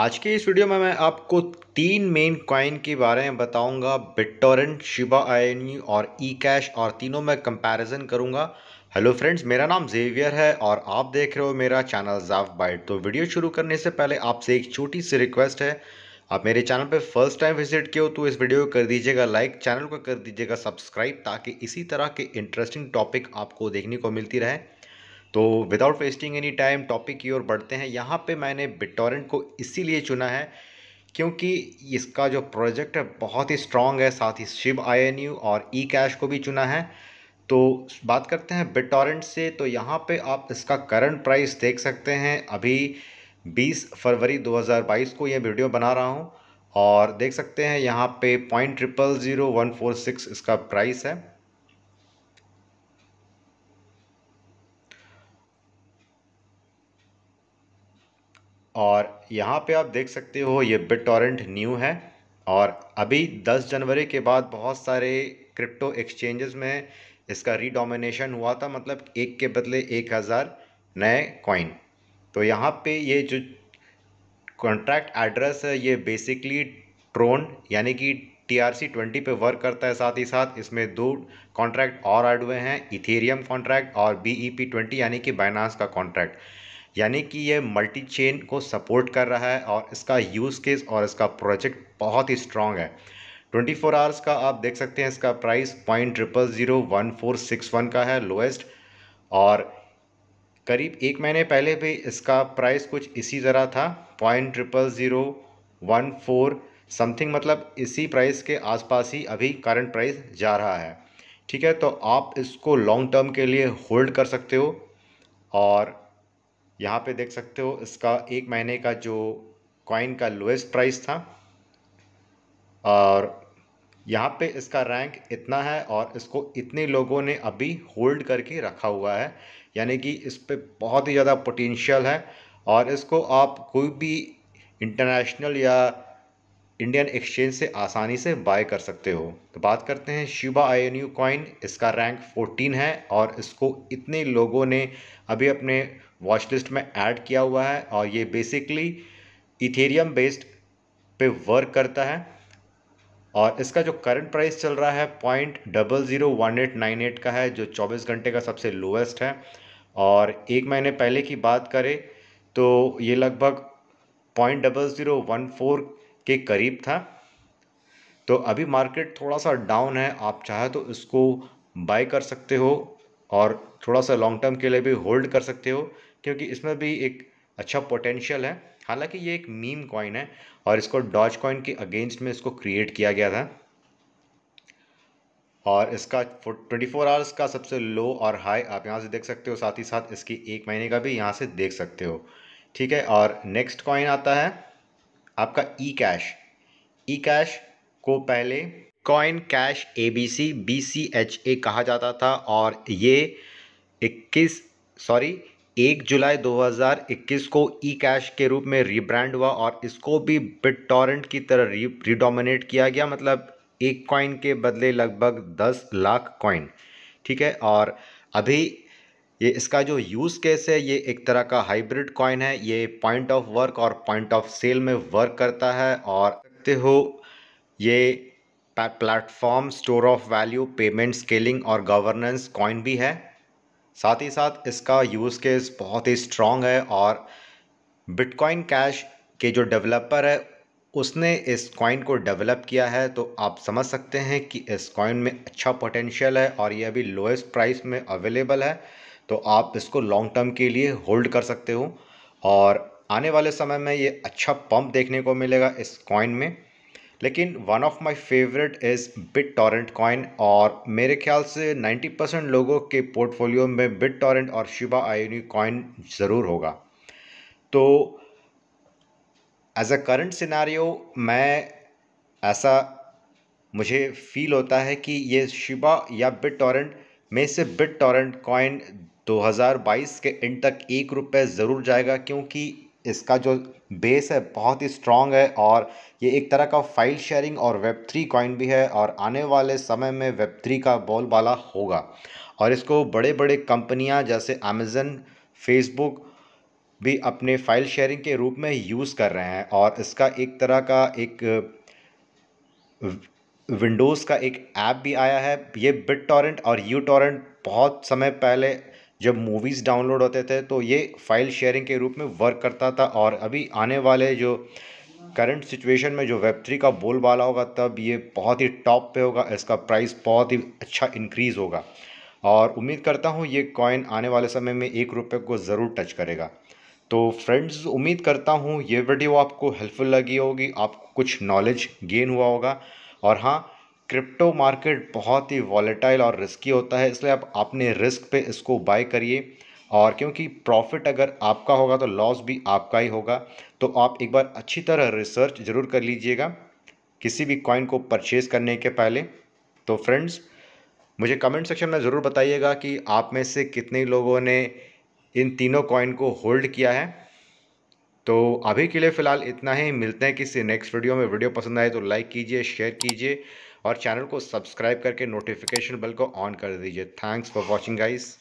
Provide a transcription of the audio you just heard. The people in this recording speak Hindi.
आज के इस वीडियो में मैं आपको तीन मेन कॉइन के बारे में बताऊंगा बिटटोरेंट शिबा आयनी और ई कैश और तीनों में कंपैरिजन करूंगा हेलो फ्रेंड्स मेरा नाम जेवियर है और आप देख रहे हो मेरा चैनल जाफ बाइट तो वीडियो शुरू करने से पहले आपसे एक छोटी सी रिक्वेस्ट है आप मेरे चैनल पर फर्स्ट टाइम विजिट किए हो तो इस वीडियो को कर दीजिएगा लाइक चैनल को कर दीजिएगा सब्सक्राइब ताकि इसी तरह के इंटरेस्टिंग टॉपिक आपको देखने को मिलती रहे तो without wasting any time topic की ओर बढ़ते हैं यहाँ पे मैंने बिटोरेंट को इसीलिए चुना है क्योंकि इसका जो प्रोजेक्ट है बहुत ही स्ट्रॉन्ग है साथ ही शिव आई और ई कैश को भी चुना है तो बात करते हैं बिटोरेंट से तो यहाँ पर आप इसका करंट प्राइस देख सकते हैं अभी बीस फरवरी दो को यह वीडियो बना रहा हूँ और देख सकते हैं यहाँ पे point triple zero one four six इसका प्राइस है और यहाँ पे आप देख सकते हो ये बिट टॉरेंट न्यू है और अभी 10 जनवरी के बाद बहुत सारे क्रिप्टो एक्सचेंजेस में इसका रीडोमिनेशन हुआ था मतलब एक के बदले एक हज़ार नए कॉइन तो यहाँ पे ये जो कॉन्ट्रैक्ट एड्रेस है ये बेसिकली ट्रोन यानी कि टी आर सी ट्वेंटी पर वर्क करता है साथ ही साथ इसमें दो कॉन्ट्रैक्ट और ऐड हुए हैं इथेरियम कॉन्ट्रैक्ट और बी ई पी ट्वेंटी यानी कि बाइनास का कॉन्ट्रैक्ट यानी कि ये मल्टी चेन को सपोर्ट कर रहा है और इसका यूज़ केस और इसका प्रोजेक्ट बहुत ही स्ट्रॉन्ग है 24 आवर्स का आप देख सकते हैं इसका price point triple zero one four six one का है लोएस्ट और करीब एक महीने पहले भी इसका प्राइस कुछ इसी तरह था point triple zero one four something मतलब इसी प्राइस के आसपास ही अभी करंट प्राइस जा रहा है ठीक है तो आप इसको लॉन्ग टर्म के लिए होल्ड कर सकते हो और यहाँ पे देख सकते हो इसका एक महीने का जो कॉइन का लोएस्ट प्राइस था और यहाँ पे इसका रैंक इतना है और इसको इतने लोगों ने अभी होल्ड करके रखा हुआ है यानी कि इस पर बहुत ही ज़्यादा पोटेंशियल है और इसको आप कोई भी इंटरनेशनल या इंडियन एक्सचेंज से आसानी से बाय कर सकते हो तो बात करते हैं Shiba I N U coin इसका रैंक 14 है और इसको इतने लोगों ने अभी अपने वॉच लिस्ट में ऐड किया हुआ है और ये बेसिकली इथेरियम बेस्ड पे वर्क करता है और इसका जो करंट प्राइस चल रहा है point double zero one eight nine eight का है जो चौबीस घंटे का सबसे लोएस्ट है और एक महीने पहले की बात करें तो ये लगभग point double zero one four के करीब था तो अभी मार्केट थोड़ा सा डाउन है आप चाहे तो इसको बाय कर सकते हो और थोड़ा सा लॉन्ग टर्म के लिए भी होल्ड कर सकते हो क्योंकि इसमें भी एक अच्छा पोटेंशियल है हालांकि ये एक मीम कॉइन है और इसको डॉज कॉइन के अगेंस्ट में इसको क्रिएट किया गया था और इसका 24 आवर्स का सबसे लो और हाई आप यहाँ से देख सकते हो साथ ही साथ इसकी एक महीने का भी यहाँ से देख सकते हो ठीक है और नेक्स्ट कॉइन आता है आपका ई कैश ई कैश को पहले coin cash A B C B C H A कहा जाता था और ये इक्कीस सॉरी एक जुलाई 2021 को ई कैश के रूप में रीब्रांड हुआ और इसको भी बिट टॉरेंट की तरह री रिडोमिनेट किया गया मतलब एक कॉइन के बदले लगभग दस लाख कॉइन ठीक है और अभी ये इसका जो यूज़ केस है ये एक तरह का हाइब्रिड कॉइन है ये पॉइंट ऑफ वर्क और पॉइंट ऑफ सेल में वर्क करता है और देखते हो ये platform store of value payment scaling और गवर्नेंस कॉइन भी है साथ ही साथ इसका यूज़ केस बहुत ही स्ट्रॉन्ग है और बिटकॉइन कैश के जो डेवलपर है उसने इस कॉइन को डेवलप किया है तो आप समझ सकते हैं कि इस कॉइन में अच्छा पोटेंशियल है और ये अभी लोएस्ट प्राइस में अवेलेबल है तो आप इसको लॉन्ग टर्म के लिए होल्ड कर सकते हो और आने वाले समय में ये अच्छा पंप देखने को मिलेगा इस कॉइन में लेकिन one of my favourite is BitTorrent coin और मेरे ख्याल से 90 परसेंट लोगों के पोर्टफोलियो में बिट टॉरेंट और शिबा आयोनी कॉइन ज़रूर होगा तो एज अ करंट सिनारियो मैं ऐसा मुझे फील होता है कि ये शिबा या बिट टॉरेंट में से बिट टॉरेंट कॉइन 2022 के एंड तक एक रुपये ज़रूर जाएगा क्योंकि इसका जो बेस है बहुत ही स्ट्रॉन्ग है और ये एक तरह का फाइल शेयरिंग और वेब थ्री कॉइन भी है और आने वाले समय में वेब थ्री का बोलबाला होगा और इसको बड़े बड़े कंपनियां जैसे अमेज़न फेसबुक भी अपने फाइल शेयरिंग के रूप में यूज़ कर रहे हैं और इसका एक तरह का एक विंडोज़ का एक ऐप भी आया है ये बिट टॉरेंट और यू टॉरेंट बहुत समय पहले जब मूवीज़ डाउनलोड होते थे तो ये फ़ाइल शेयरिंग के रूप में वर्क करता था और अभी आने वाले जो करंट सिचुएशन में जो वेब थ्री का बोलबाला होगा तब ये बहुत ही टॉप पे होगा इसका प्राइस बहुत ही अच्छा इंक्रीज़ होगा और उम्मीद करता हूँ ये कॉइन आने वाले समय में एक रुपये को ज़रूर टच करेगा तो फ्रेंड्स उम्मीद करता हूँ ये वीडियो आपको हेल्पफुल लगी होगी आपको कुछ नॉलेज गेन हुआ होगा और हाँ क्रिप्टो मार्केट बहुत ही वॉलेटाइल और रिस्की होता है इसलिए आप अपने रिस्क पे इसको बाय करिए और क्योंकि प्रॉफिट अगर आपका होगा तो लॉस भी आपका ही होगा तो आप एक बार अच्छी तरह रिसर्च ज़रूर कर लीजिएगा किसी भी कॉइन को परचेज़ करने के पहले तो फ्रेंड्स मुझे कमेंट सेक्शन में ज़रूर बताइएगा कि आप में से कितने लोगों ने इन तीनों कॉइन को होल्ड किया है तो अभी के लिए फ़िलहाल इतना ही मिलते हैं किसी नेक्स्ट वीडियो में वीडियो पसंद आए तो लाइक कीजिए शेयर कीजिए और चैनल को सब्सक्राइब करके नोटिफिकेशन बेल को ऑन कर दीजिए थैंक्स फॉर वॉचिंग गाइस